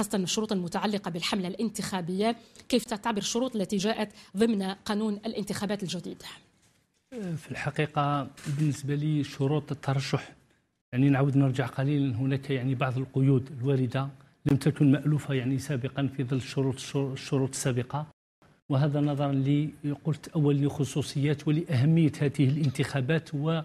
خاصة الشروط المتعلقة بالحملة الانتخابية كيف تعتبر الشروط التي جاءت ضمن قانون الانتخابات الجديد في الحقيقة بالنسبة لي شروط الترشح يعني نعود نرجع قليلا هناك يعني بعض القيود الواردة لم تكن مألوفة يعني سابقا في ظل الشروط الشروط السابقة وهذا نظرا قلت أول لخصوصيات ولأهمية هذه الانتخابات و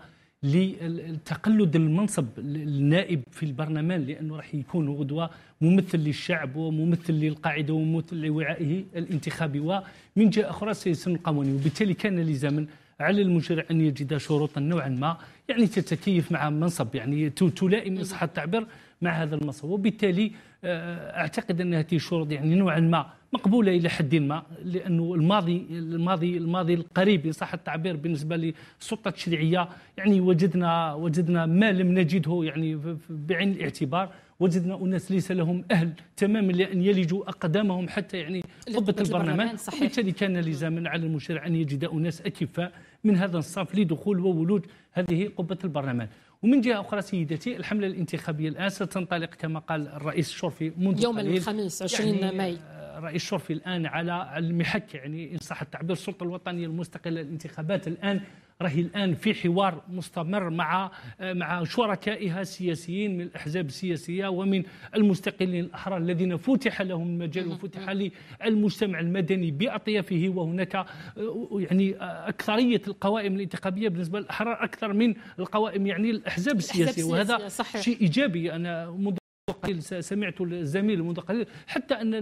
لتقلد المنصب النائب في البرلمان لانه راح يكون غدوه ممثل للشعب وممثل للقاعده وممثل لوعائه الانتخابي ومن جهه اخرى سيسن القانوني وبالتالي كان لزاما على المجرع ان يجد شروطا نوعا ما يعني تتكيف مع منصب يعني تلائم صح التعبير مع هذا المنصب وبالتالي آه، اعتقد ان هذه الشروط يعني نوعا ما مقبوله الى حد ما لانه الماضي الماضي الماضي القريب ان صح التعبير بالنسبه للسلطه التشريعيه يعني وجدنا وجدنا ما لم نجده يعني بعين الاعتبار وجدنا اناس ليس لهم اهل تماما لان يلجوا اقدامهم حتى يعني ضبط البرلمان وبالتالي كان لزاما على المشرع ان يجد اناس اكفاء من هذا الصف لدخول وولوج هذه قبه البرلمان ومن جهه اخرى سيدتي الحمله الانتخابيه الان ستنطلق كما قال الرئيس الشرفي منذ يوم الخميس 20 يعني ماي رئيس شرفي الان على المحك يعني ان صح التعبير السلطه الوطنيه المستقله الانتخابات الان راهي الان في حوار مستمر مع مع شركائها السياسيين من الاحزاب السياسيه ومن المستقلين الاحرار الذين فتح لهم المجال وفتح للمجتمع المدني باطيافه وهناك يعني اكثريه القوائم الانتخابيه بالنسبه للاحرار اكثر من القوائم يعني الاحزاب السياسيه وهذا شيء ايجابي انا منذ قليل سمعت الزميل منذ قليل حتى ان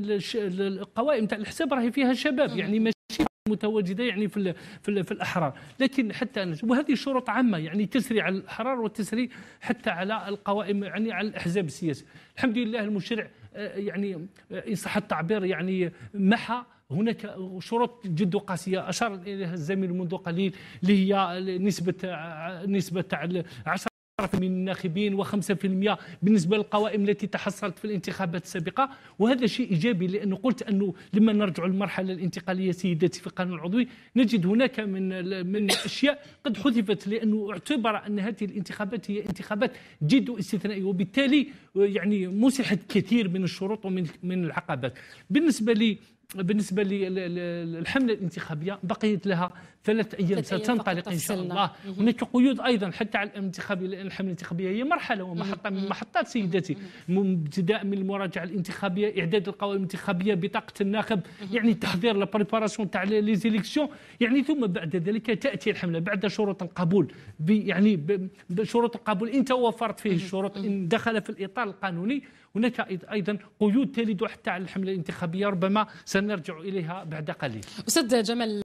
القوائم تاع الحساب راهي فيها شباب يعني نعم. ماشي متواجده يعني في في, في الاحرار لكن حتى وهذه شروط عامه يعني تسري على الاحرار وتسري حتى على القوائم يعني على الاحزاب السياسيه الحمد لله المشرع آه، يعني ان آه، صح التعبير يعني محى هناك شروط جد قاسيه اشار اليها الزميل منذ قليل اللي هي نسبه آه، نسبه تاع 10 من الناخبين و5% بالنسبه للقوائم التي تحصلت في الانتخابات السابقه وهذا شيء ايجابي لانه قلت انه لما نرجع للمرحله الانتقاليه سيداتي في القانون العضوي نجد هناك من من الاشياء قد حذفت لانه اعتبر ان هذه الانتخابات هي انتخابات جد استثنائيه وبالتالي يعني مسحت كثير من الشروط ومن من العقبات بالنسبه لي بالنسبة للحملة الانتخابية بقيت لها ثلاثة أيام ستنطلق إن شاء الله هناك قيود أيضا حتى على الانتخابية لأن الحملة الانتخابية هي مرحلة ومحطة من محطات سيدتي ابتداء من المراجعة الانتخابية إعداد القوائم الانتخابية بطاقة الناخب يعني تحضير لابريباراسيون تاع ليزيليكسيون يعني ثم بعد ذلك تأتي الحملة بعد شروط القبول يعني شروط القبول إن توفرت فيه الشروط إن دخل في الإطار القانوني هناك أيضا قيود تلد حتى على الحملة الانتخابية ربما سن سنرجع إليها بعد قليل أستاذ جمال